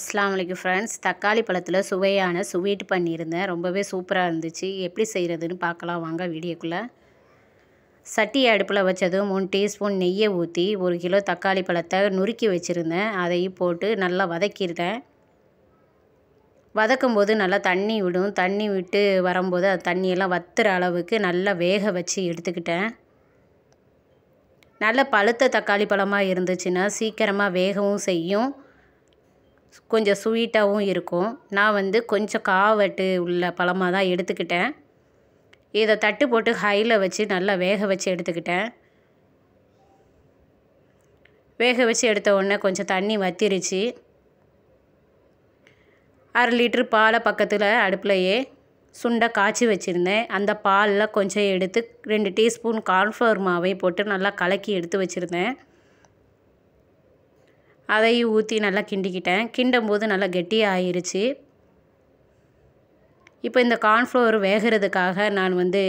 அஸ்லாம் ஃப்ரெண்ட்ஸ் தக்காளி பழத்தில் சுவையான ஸ்வீட் பண்ணியிருந்தேன் ரொம்பவே சூப்பராக இருந்துச்சு எப்படி செய்கிறதுன்னு பார்க்கலாம் வாங்க வீடியோக்குள்ளே சட்டி அடுப்பில் வச்சதும் மூணு டீஸ்பூன் நெய்யை ஊற்றி ஒரு கிலோ தக்காளி பழத்தை நுறுக்கி வச்சுருந்தேன் அதையும் போட்டு நல்லா வதக்கிட்டேன் வதக்கும்போது நல்லா தண்ணி விடும் தண்ணி விட்டு வரும்போது அது தண்ணியெல்லாம் வத்துற அளவுக்கு நல்லா வேக வச்சு எடுத்துக்கிட்டேன் நல்ல பழுத்த தக்காளி பழமாக இருந்துச்சுன்னா சீக்கிரமாக வேகவும் செய்யும் கொஞ்சம் ஸ்வீட்டாகவும் இருக்கும் நான் வந்து கொஞ்சம் காவட்டு உள்ள பழமாக தான் எடுத்துக்கிட்டேன் இதை தட்டு போட்டு ஹையில் வச்சு நல்லா வேக வச்சு எடுத்துக்கிட்டேன் வேக வச்சு எடுத்த உடனே கொஞ்சம் தண்ணி வத்திருச்சு அரை லிட்ரு பாலை பக்கத்தில் அடுப்புலையே சுண்டை காய்ச்சி வச்சுருந்தேன் அந்த பாலில் கொஞ்சம் எடுத்து ரெண்டு டீஸ்பூன் கார்ன்ஃப்ளவர் மாவை போட்டு நல்லா கலக்கி எடுத்து வச்சுருந்தேன் அதையும் ஊற்றி நல்லா கிண்டிக்கிட்டேன் கிண்டும் போது நல்லா கெட்டியாக ஆயிடுச்சு இப்போ இந்த கார்ன்ஃப்ளோர் வேகிறதுக்காக நான் வந்து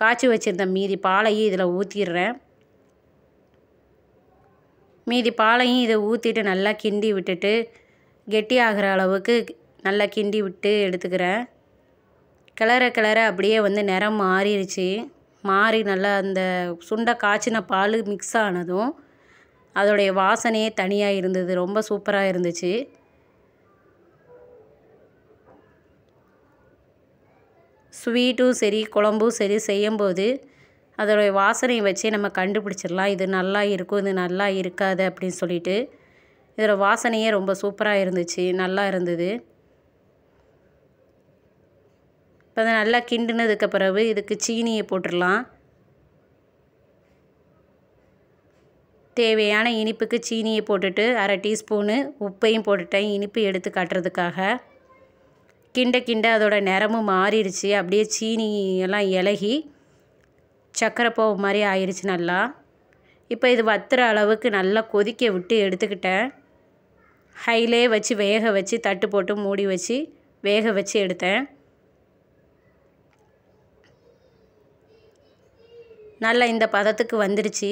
காய்ச்சி வச்சுருந்த மீதி பாலையும் இதில் ஊற்றிடுறேன் மீதி பாலையும் இதை ஊற்றிட்டு நல்லா கிண்டி விட்டுட்டு கெட்டி ஆகிற அளவுக்கு நல்லா கிண்டி விட்டு எடுத்துக்கிறேன் கிளற கிளற அப்படியே வந்து நிறம் மாறிடுச்சு மாறி நல்லா அந்த சுண்டை காய்ச்சின பால் மிக்ஸ் ஆனதும் அதோடைய வாசனையே தனியாக இருந்தது ரொம்ப சூப்பராக இருந்துச்சு ஸ்வீட்டும் சரி குழம்பும் சரி செய்யும்போது அதோடைய வாசனையை வச்சே நம்ம கண்டுபிடிச்சிடலாம் இது நல்லா இருக்கும் இது நல்லா இருக்காது அப்படின்னு சொல்லிட்டு இதோட வாசனையே ரொம்ப சூப்பராக இருந்துச்சு நல்லா இருந்தது இப்போ அதை நல்லா கிண்டினதுக்கு பிறகு இதுக்கு சீனியை போட்டுடலாம் தேவையான இனிப்புக்கு சீனியை போட்டுட்டு அரை டீஸ்பூனு உப்பையும் போட்டுட்டேன் இனிப்பு எடுத்து காட்டுறதுக்காக கிண்ட கிண்ட அதோட நிறமும் மாறிடுச்சு அப்படியே சீனி எல்லாம் இலகி சக்கரை போவு மாதிரி ஆயிடுச்சு நல்லா இப்போ இது வத்துற அளவுக்கு நல்லா கொதிக்க விட்டு எடுத்துக்கிட்டேன் ஹைலே வச்சு வேக வச்சு தட்டு போட்டு மூடி வச்சு வேக வச்சு எடுத்தேன் நல்லா இந்த பதத்துக்கு வந்துடுச்சு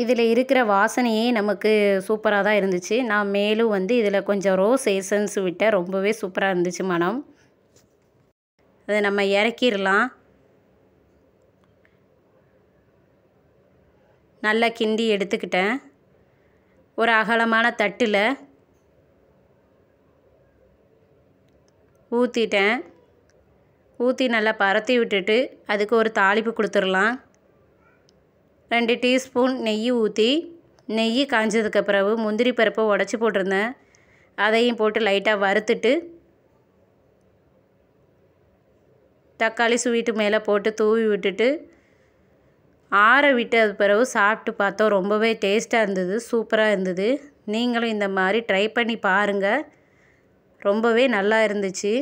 இதில் இருக்கிற வாசனையே நமக்கு சூப்பராக தான் இருந்துச்சு நான் மேலும் வந்து இதில் கொஞ்சம் ரோஸ் சேசன்ஸ் விட்டேன் ரொம்பவே சூப்பராக இருந்துச்சு மனம் அதை நம்ம இறக்கிடலாம் நல்லா கிண்டி எடுத்துக்கிட்டேன் ஒரு அகலமான தட்டில் ஊற்றிட்டேன் ஊற்றி நல்லா பரத்தி விட்டுட்டு அதுக்கு ஒரு தாளிப்பு கொடுத்துடலாம் ரெண்டு டீஸ்பூன் நெய் ஊற்றி நெய் காஞ்சதுக்கு பிறகு முந்திரி பருப்பை உடச்சி போட்டிருந்தேன் அதையும் போட்டு லைட்டாக வறுத்துட்டு தக்காளி ஸ்வீட்டு மேலே போட்டு தூவி விட்டுட்டு ஆற விட்டது பிறகு சாப்பிட்டு பார்த்தோம் ரொம்பவே டேஸ்ட்டாக இருந்தது சூப்பராக இருந்தது நீங்களும் இந்த மாதிரி ட்ரை பண்ணி பாருங்கள் ரொம்பவே நல்லா இருந்துச்சு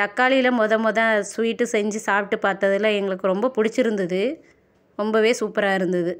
தக்காளியில் முத முத ஸ்வீட்டு செஞ்சு சாப்பிட்டு பார்த்ததுல எங்களுக்கு ரொம்ப பிடிச்சிருந்தது ரொம்பவே சூப்பராக இருந்தது